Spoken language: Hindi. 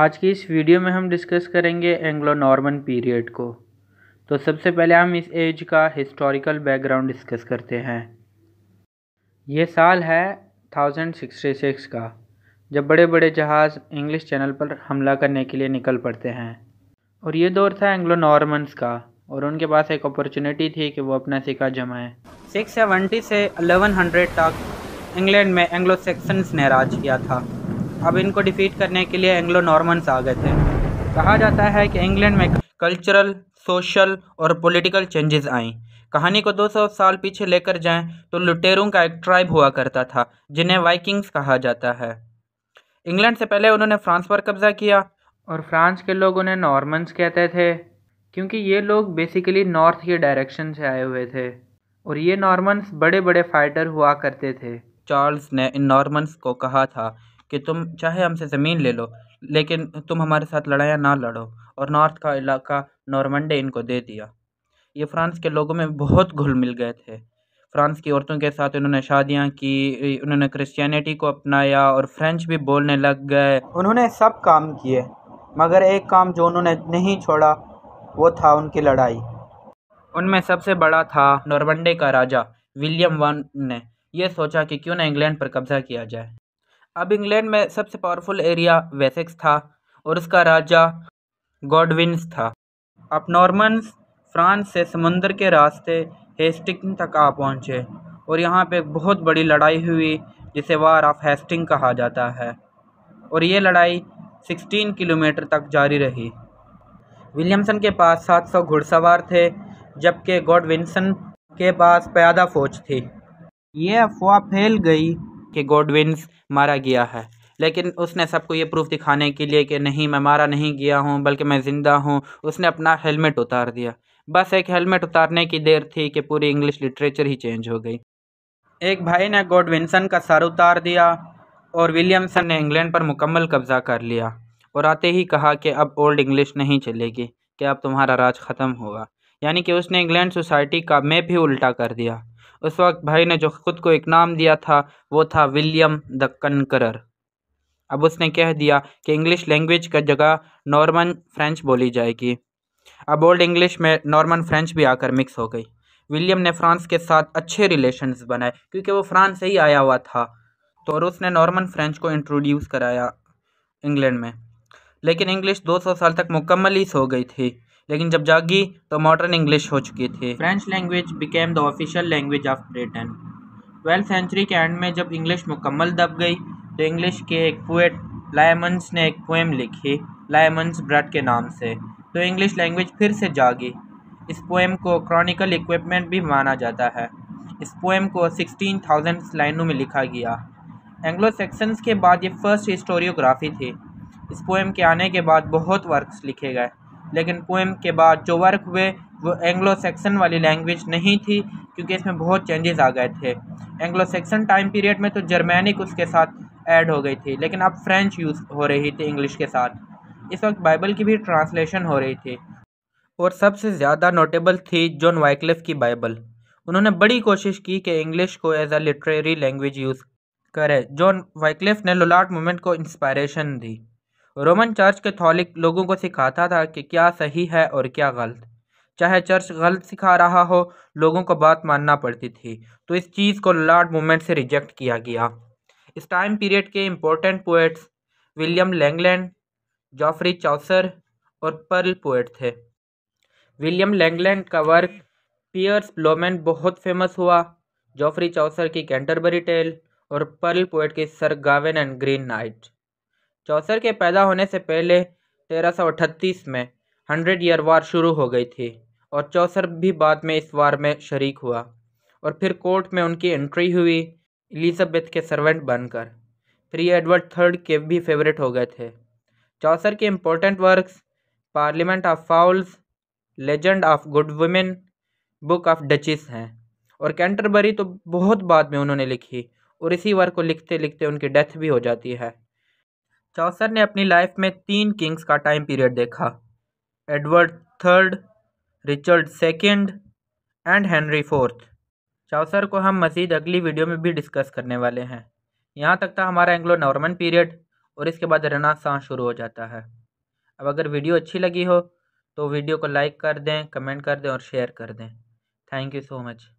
आज की इस वीडियो में हम डिस्कस करेंगे एंग्लो नॉर्मन पीरियड को तो सबसे पहले हम इस एज का हिस्टोरिकल बैकग्राउंड डिस्कस करते हैं ये साल है थाउजेंड सिक्सटी सिक्स का जब बड़े बड़े जहाज़ इंग्लिश चैनल पर हमला करने के लिए निकल पड़ते हैं और ये दौर था एंग्लो नॉर्मन्स का और उनके पास एक अपॉर्चुनिटी थी कि वो अपना सिक्का जमाएं सेवेंटी से हंड्रेड तक इंग्लैंड में एंग्लो सेक्सन्स ने राज किया था अब इनको डिफीट करने के लिए एंग्लो नॉर्मन्स आ गए थे कहा जाता है कि इंग्लैंड में कल्चरल सोशल और पॉलिटिकल चेंजेस आई कहानी को 200 साल पीछे लेकर जाएं तो लुटेरों का एक ट्राइब हुआ करता था जिन्हें वाइकिंग्स कहा जाता है इंग्लैंड से पहले उन्होंने फ्रांस पर कब्जा किया और फ्रांस के लोग उन्हें नॉर्मन्स कहते थे क्योंकि ये लोग बेसिकली नॉर्थ के डायरेक्शन से आए हुए थे और ये नॉर्मन्स बड़े बड़े फाइटर हुआ करते थे चार्ल्स ने इन नॉर्मन्स को कहा था कि तुम चाहे हमसे ज़मीन ले लो लेकिन तुम हमारे साथ लड़ाया ना लड़ो और नॉर्थ का इलाका नॉर्मंडे इनको दे दिया ये फ्रांस के लोगों में बहुत घुल मिल गए थे फ्रांस की औरतों के साथ उन्होंने शादियाँ की उन्होंने क्रिश्चियनिटी को अपनाया और फ्रेंच भी बोलने लग गए उन्होंने सब काम किए मगर एक काम जो उन्होंने नहीं छोड़ा वो था उनकी लड़ाई उनमें सबसे बड़ा था नॉर्मंडे का राजा विलियम वन ने यह सोचा कि क्यों ना इंग्लैंड पर कब्जा किया जाए अब इंग्लैंड में सबसे पावरफुल एरिया वेसेक्स था और उसका राजा गॉडविन्स था अब नॉर्मन्स फ्रांस से समुंदर के रास्ते हेस्टिंग तक आ पहुँचे और यहाँ पे बहुत बड़ी लड़ाई हुई जिसे वार ऑफ हेस्टिंग कहा जाता है और ये लड़ाई 16 किलोमीटर तक जारी रही विलियमसन के पास 700 घुड़सवार थे जबकि गॉडविन्सन के पास प्यादा फौज थी ये अफवाह फैल गई कि गोडविंस मारा गया है लेकिन उसने सबको ये प्रूफ दिखाने के लिए कि नहीं मैं मारा नहीं गया हूँ बल्कि मैं ज़िंदा हूँ उसने अपना हेलमेट उतार दिया बस एक हेलमेट उतारने की देर थी कि पूरी इंग्लिश लिटरेचर ही चेंज हो गई एक भाई ने गॉडविनसन का सर उतार दिया और विलियमसन ने इंग्लैंड पर मुकम्मल कब्ज़ा कर लिया और आते ही कहा कि अब ओल्ड इंग्लिश नहीं चलेगी कि अब तुम्हारा राज ख़त्म होगा यानी कि उसने इंग्लैंड सोसाइटी का मैप भी उल्टा कर दिया उस वक्त भाई ने जो खुद को एक नाम दिया था वो था विलियम द कनकरर अब उसने कह दिया कि इंग्लिश लैंग्वेज का जगह नॉर्मन फ्रेंच बोली जाएगी अब ओल्ड इंग्लिश में नॉर्मन फ्रेंच भी आकर मिक्स हो गई विलियम ने फ्रांस के साथ अच्छे रिलेशंस बनाए क्योंकि वो फ्रांस से ही आया हुआ था तो और उसने नॉर्मन फ्रेंच को इंट्रोड्यूस कराया इंग्लैंड में लेकिन इंग्लिश 200 साल तक मुकम्मल ही सो गई थी लेकिन जब जागी तो मॉडर्न इंग्लिश हो चुकी थी French language became the official language of Britain twelfth century के एंड में जब इंग्लिश मुकम्मल दब गई तो इंग्लिश के एक पोएट लायमंस ने एक पोएम लिखी लायमंस ब्रट के नाम से तो इंग्लिश लैंग्वेज फिर से जागी इस पोएम को क्रॉनिकल इक्विपमेंट भी माना जाता है इस पोएम को सिक्सटीन थाउजेंड लाइनों में लिखा गया एंग्लो सेक्शंस के बाद ये फर्स्ट हिस्टोरियोग्राफी थी इस पोएम के आने के बाद बहुत वर्क्स लिखे गए लेकिन पोएम के बाद जो वर्क हुए वो एंग्लो सेक्सन वाली लैंग्वेज नहीं थी क्योंकि इसमें बहुत चेंजेस आ गए थे एंग्लो सेक्सन टाइम पीरियड में तो जर्मैनिक उसके साथ ऐड हो गई थी लेकिन अब फ्रेंच यूज़ हो रही थी इंग्लिश के साथ इस वक्त बाइबल की भी ट्रांसलेशन हो रही थी और सबसे ज़्यादा नोटेबल थी जॉन वाइक्लिफ की बाइबल उन्होंने बड़ी कोशिश की कि इंग्लिश को as a literary language use करे जॉन वाइकलिफ ने लोलाट मूवमेंट को इंस्पायरेशन दी रोमन चर्च कैथोलिक लोगों को सिखाता था कि क्या सही है और क्या गलत चाहे चर्च गलत सिखा रहा हो लोगों को बात मानना पड़ती थी तो इस चीज़ को लॉर्ड मूवमेंट से रिजेक्ट किया गया इस टाइम पीरियड के important poets William Langland Geoffrey Chaucer और पर्ल पोएट थे विलियम लैंगलैंड का वर्क पियर्स ब्लोमैन बहुत फेमस हुआ जॉफरी चौसर की कैंटरबरी टेल और पर्ल पोएट की Sir Gawain and Green Knight Chaucer के पैदा होने से पहले तेरह में हंड्रेड ईयर वार शुरू हो गई थी और चौसर भी बाद में इस वार में शरीक हुआ और फिर कोर्ट में उनकी एंट्री हुई एलिजाबेथ के सर्वेंट बनकर फ्री एडवर्ड थर्ड के भी फेवरेट हो गए थे चौसर के important works Parliament of Fowls Legend of Good Women Book of Duchess हैं और कैंटरबरी तो बहुत बाद में उन्होंने लिखी और इसी वर्क को लिखते लिखते उनकी डेथ भी हो जाती है चौसर ने अपनी लाइफ में तीन किंग्स का टाइम पीरियड देखा Edward third Richard second and Henry fourth Chaucer को हम मज़ीद अगली वीडियो में भी डिस्कस करने वाले हैं यहाँ तक था हमारा एंग्लो नॉर्मन पीरियड और इसके बाद रना सांस शुरू हो जाता है अब अगर वीडियो अच्छी लगी हो तो वीडियो को लाइक कर दें कमेंट कर दें और शेयर कर दें थैंक यू सो मच